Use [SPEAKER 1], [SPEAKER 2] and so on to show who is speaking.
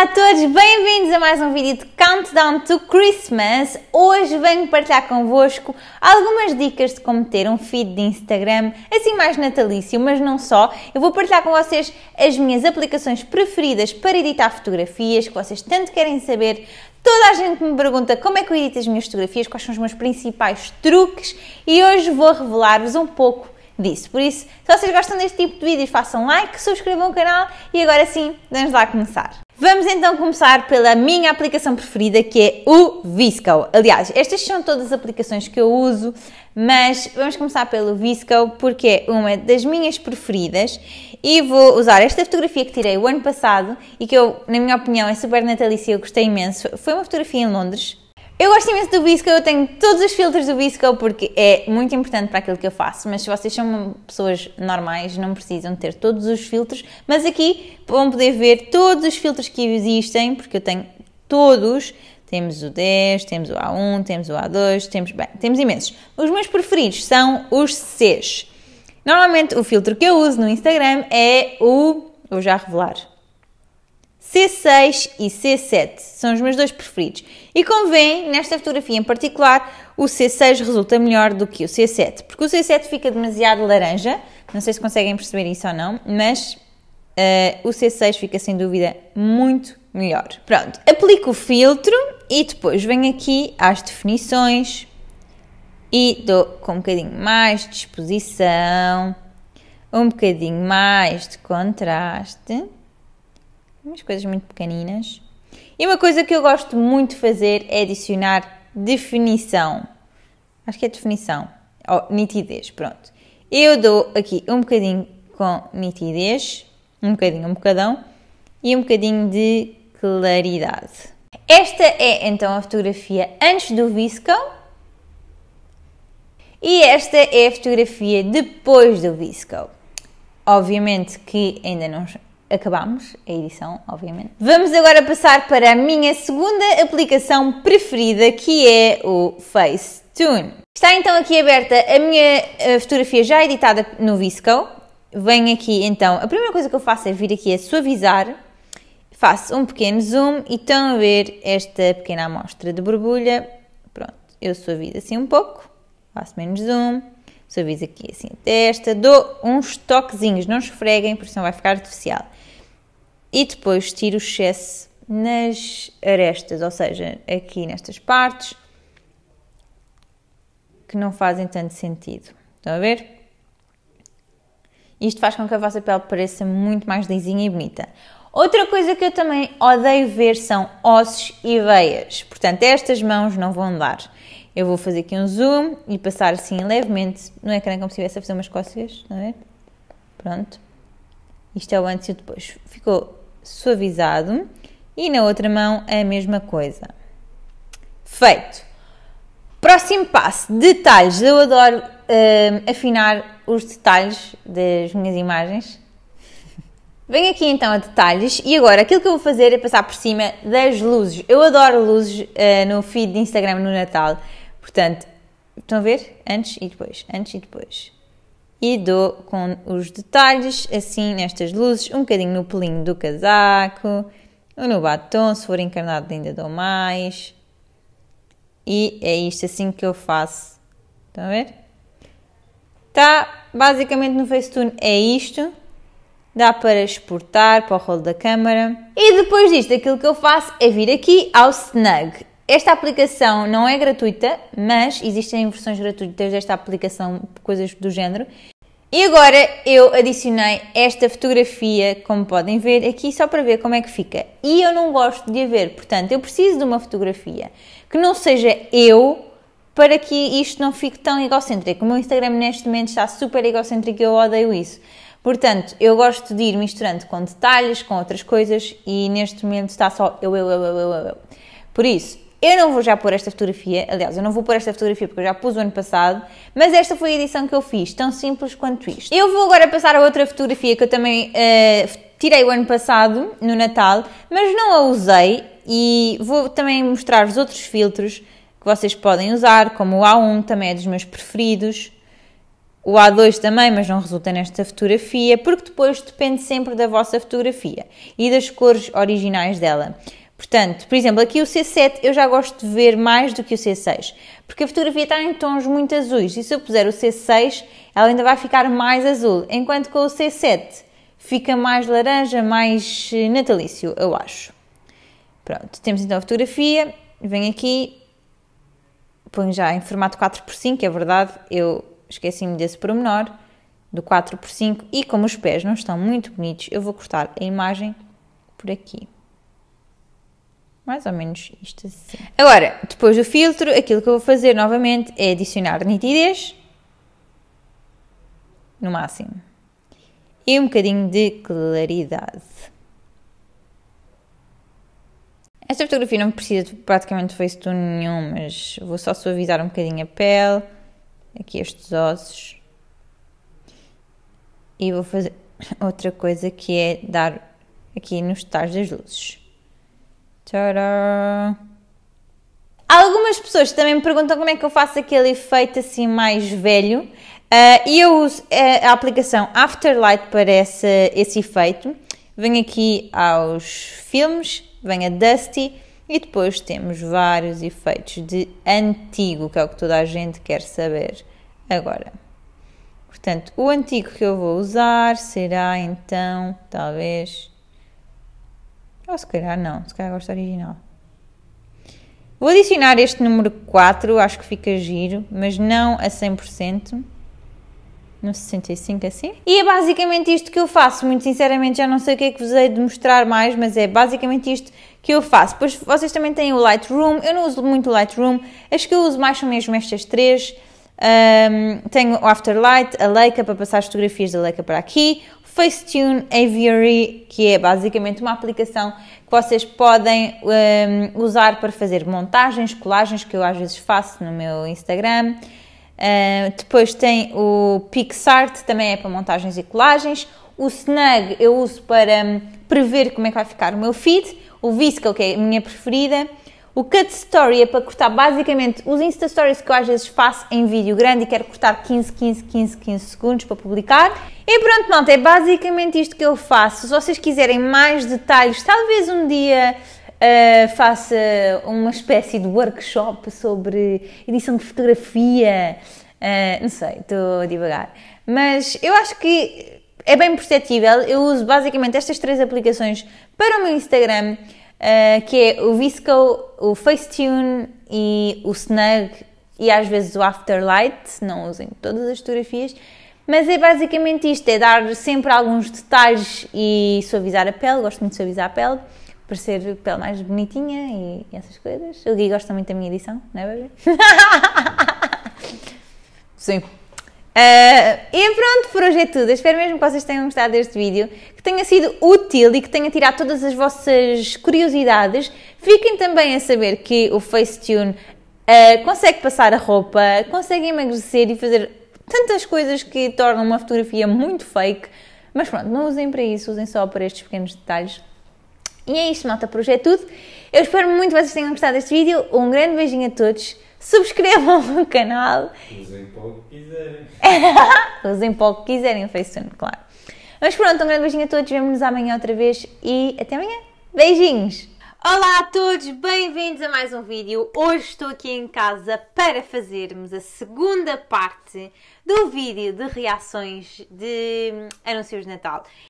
[SPEAKER 1] Olá a todos, bem-vindos a mais um vídeo de Countdown to Christmas. Hoje venho partilhar convosco algumas dicas de como ter um feed de Instagram assim mais natalício, mas não só. Eu vou partilhar com vocês as minhas aplicações preferidas para editar fotografias que vocês tanto querem saber. Toda a gente me pergunta como é que eu edito as minhas fotografias, quais são os meus principais truques e hoje vou revelar-vos um pouco disso. Por isso, se vocês gostam deste tipo de vídeos, façam like, subscrevam o canal e agora sim, vamos lá começar. Vamos então começar pela minha aplicação preferida, que é o Visco. Aliás, estas são todas as aplicações que eu uso, mas vamos começar pelo Visco porque é uma das minhas preferidas e vou usar esta fotografia que tirei o ano passado e que eu, na minha opinião, é super natalícia, eu gostei imenso. Foi uma fotografia em Londres, eu gosto imenso do Bisco, eu tenho todos os filtros do Bisco porque é muito importante para aquilo que eu faço, mas se vocês são pessoas normais, não precisam ter todos os filtros, mas aqui vão poder ver todos os filtros que existem, porque eu tenho todos, temos o 10, temos o A1, temos o A2, temos, bem, temos imensos. Os meus preferidos são os Cs. Normalmente o filtro que eu uso no Instagram é o, vou já revelar, C6 e C7 são os meus dois preferidos. E como veem, nesta fotografia em particular, o C6 resulta melhor do que o C7, porque o C7 fica demasiado laranja. Não sei se conseguem perceber isso ou não, mas uh, o C6 fica sem dúvida muito melhor. Pronto, aplico o filtro e depois venho aqui às definições e dou com um bocadinho mais de exposição, um bocadinho mais de contraste umas coisas muito pequeninas. E uma coisa que eu gosto muito de fazer é adicionar definição. Acho que é definição. Ou oh, nitidez, pronto. Eu dou aqui um bocadinho com nitidez, um bocadinho, um bocadão, e um bocadinho de claridade. Esta é então a fotografia antes do viscão e esta é a fotografia depois do viscão. Obviamente que ainda não Acabamos a edição, obviamente. Vamos agora passar para a minha segunda aplicação preferida, que é o Facetune. Está então aqui aberta a minha fotografia já editada no Visco. Venho aqui então, a primeira coisa que eu faço é vir aqui a suavizar. Faço um pequeno zoom e estão a ver esta pequena amostra de borbulha. Pronto, eu suavizo assim um pouco, faço menos zoom suavizo aqui assim a testa, dou uns toquezinhos, não esfreguem porque senão vai ficar artificial e depois tiro o excesso nas arestas, ou seja, aqui nestas partes que não fazem tanto sentido. Estão a ver? Isto faz com que a vossa pele pareça muito mais lisinha e bonita. Outra coisa que eu também odeio ver são ossos e veias. Portanto, estas mãos não vão dar. Eu vou fazer aqui um zoom e passar assim levemente no ecrã como se estivesse a fazer umas cócegas, não é? Pronto. Isto é o antes e o depois. Ficou suavizado e na outra mão é a mesma coisa. Feito! Próximo passo: detalhes. Eu adoro uh, afinar os detalhes das minhas imagens. Venho aqui então a detalhes e agora aquilo que eu vou fazer é passar por cima das luzes. Eu adoro luzes uh, no feed de Instagram no Natal. Portanto, estão a ver? Antes e depois, antes e depois e dou com os detalhes, assim nestas luzes, um bocadinho no pelinho do casaco, ou no batom, se for encarnado ainda dou mais. E é isto assim que eu faço. Estão a ver? está basicamente no Facetune é isto. Dá para exportar para o rolo da câmara. E depois disto, aquilo que eu faço é vir aqui ao Snug esta aplicação não é gratuita, mas existem versões gratuitas desta aplicação, coisas do género. E agora eu adicionei esta fotografia, como podem ver, aqui só para ver como é que fica. E eu não gosto de a ver, portanto, eu preciso de uma fotografia que não seja eu para que isto não fique tão egocêntrico. O meu Instagram neste momento está super egocêntrico e eu odeio isso. Portanto, eu gosto de ir misturando com detalhes, com outras coisas e neste momento está só eu, eu, eu, eu, eu. eu. Por isso, eu não vou já pôr esta fotografia, aliás, eu não vou pôr esta fotografia porque eu já pus o ano passado, mas esta foi a edição que eu fiz, tão simples quanto isto. Eu vou agora passar a outra fotografia que eu também uh, tirei o ano passado, no Natal, mas não a usei e vou também mostrar-vos outros filtros que vocês podem usar, como o A1 também é dos meus preferidos, o A2 também, mas não resulta nesta fotografia, porque depois depende sempre da vossa fotografia e das cores originais dela. Portanto, por exemplo, aqui o C7 eu já gosto de ver mais do que o C6, porque a fotografia está em tons muito azuis e se eu puser o C6 ela ainda vai ficar mais azul, enquanto com o C7 fica mais laranja, mais eh, natalício, eu acho. Pronto, temos então a fotografia, Vem aqui, ponho já em formato 4x5, é verdade, eu esqueci-me desse pormenor, do 4x5, e como os pés não estão muito bonitos, eu vou cortar a imagem por aqui mais ou menos isto assim. Agora, depois do filtro, aquilo que eu vou fazer novamente é adicionar nitidez, no máximo, e um bocadinho de claridade. Esta fotografia não precisa de praticamente de nenhum, mas vou só suavizar um bocadinho a pele, aqui estes ossos. E vou fazer outra coisa que é dar aqui nos tais das luzes. Tcharam! Algumas pessoas também me perguntam como é que eu faço aquele efeito assim mais velho ah, e uh, eu uso eh, a aplicação Afterlight para esse, esse efeito. Venho aqui aos filmes, venho a Dusty e depois temos vários efeitos de antigo, que é o que toda a gente quer saber agora. Portanto, o antigo que eu vou usar será então, talvez, ou então, se calhar não, se calhar gosto original. Vou adicionar este número 4, acho que fica giro, mas não a 100%. No 65 assim. E é basicamente isto que eu faço. Muito sinceramente já não sei o que é que vos hei de mostrar mais, mas é basicamente isto que eu faço. Depois vocês também têm o Lightroom. Eu não uso muito o Lightroom. As que eu uso mais são mesmo estas três. Um, tenho o Afterlight, a Leica para passar as fotografias da Leica para aqui, Facetune Aviary, que é basicamente uma aplicação que vocês podem um, usar para fazer montagens, colagens, que eu às vezes faço no meu Instagram. Uh, depois tem o PixArt, também é para montagens e colagens. O Snug eu uso para um, prever como é que vai ficar o meu feed. O Viscal, que é a minha preferida. O Cut Story é para cortar basicamente os Insta Stories que eu às vezes faço em vídeo grande e quero cortar 15, 15, 15, 15 segundos para publicar. E pronto, malta, é basicamente isto que eu faço. Se vocês quiserem mais detalhes, talvez um dia uh, faça uma espécie de workshop sobre edição de fotografia. Uh, não sei, estou devagar. Mas eu acho que é bem perceptível. Eu uso basicamente estas três aplicações para o meu Instagram, uh, que é o Visco, o Facetune e o Snug e às vezes o Afterlight. Não usem todas as fotografias. Mas é basicamente isto: é dar sempre alguns detalhes e suavizar a pele. Gosto muito de suavizar a pele, para ser pele mais bonitinha e, essas coisas. O Gui gosta muito da minha edição, não é, bebê? Sim. Uh, e pronto, por hoje é tudo. espero mesmo que vocês tenham gostado deste vídeo, que tenha sido útil e que tenha tirado todas as vossas curiosidades. Fiquem também a saber que o Facetune uh, consegue passar a roupa, consegue emagrecer e fazer tantas coisas que tornam uma fotografia muito fake. Mas pronto, não usem para isso, usem só para estes pequenos detalhes. E é isto, malta, por hoje é tudo. Eu espero muito que vocês tenham gostado deste vídeo. Um grande beijinho a todos. Subscrevam o canal. Usem para o que quiserem. usem para o que quiserem o FaceTune, claro. Mas pronto, um grande beijinho a todos. Vemo-nos amanhã outra vez e até amanhã. Beijinhos! Olá a todos, bem-vindos a mais um vídeo. Hoje estou aqui em casa para fazermos a segunda parte do vídeo de reações de hum, anúncios de Natal.